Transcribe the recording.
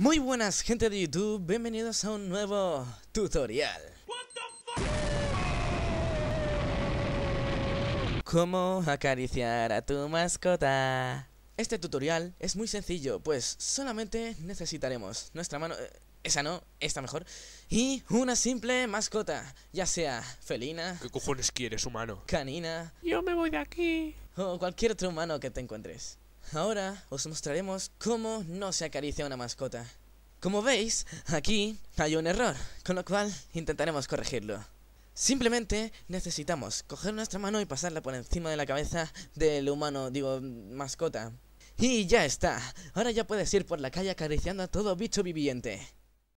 Muy buenas gente de YouTube, bienvenidos a un nuevo tutorial Cómo acariciar a tu mascota Este tutorial es muy sencillo, pues solamente necesitaremos nuestra mano... Eh, esa no, esta mejor Y una simple mascota, ya sea felina ¿Qué cojones quieres, humano? Canina Yo me voy de aquí O cualquier otro humano que te encuentres Ahora os mostraremos cómo no se acaricia una mascota. Como veis, aquí hay un error, con lo cual intentaremos corregirlo. Simplemente necesitamos coger nuestra mano y pasarla por encima de la cabeza del humano, digo, mascota. Y ya está, ahora ya puedes ir por la calle acariciando a todo bicho viviente.